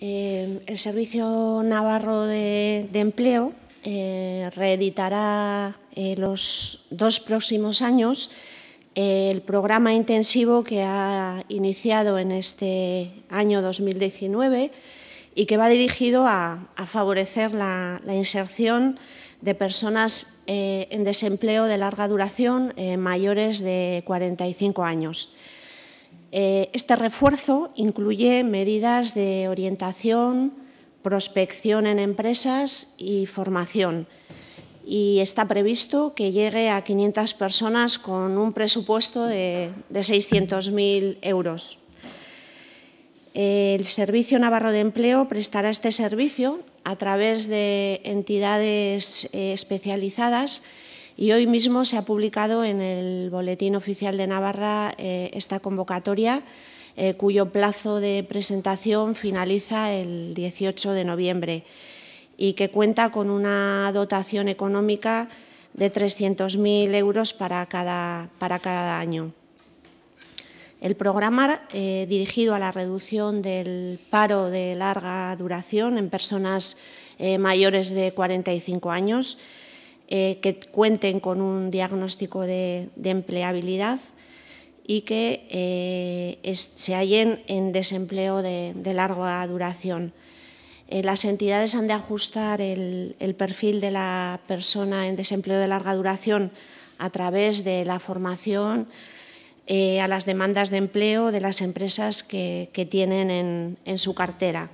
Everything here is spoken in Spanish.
Em, el Servicio Navarro de, Empleo eh, reeditará eh, los dos próximos años eh, el programa intensivo que ha iniciado en este año 2019 y que va dirigido a, favorecer la, inserción de personas en desempleo de larga duración mayores de 45 años. Eh, este refuerzo incluye medidas de orientación, prospección en empresas y formación. Y está previsto que llegue a 500 personas con un presupuesto de, de 600.000 euros. El Servicio Navarro de Empleo prestará este servicio a través de entidades eh, especializadas y hoy mismo se ha publicado en el Boletín Oficial de Navarra eh, esta convocatoria, eh, cuyo plazo de presentación finaliza el 18 de noviembre y que cuenta con una dotación económica de 300.000 euros para cada, año. El programa eh, dirigido a la reducción del paro de larga duración en personas mayores de 45 años eh, que cuenten con un diagnóstico de, empleabilidad y que eh, se hallen en desempleo de, larga duración. Eh, las entidades han de ajustar el, perfil de la persona en desempleo de larga duración a través de la formación a las demandas de empleo de las empresas que, tienen en su cartera.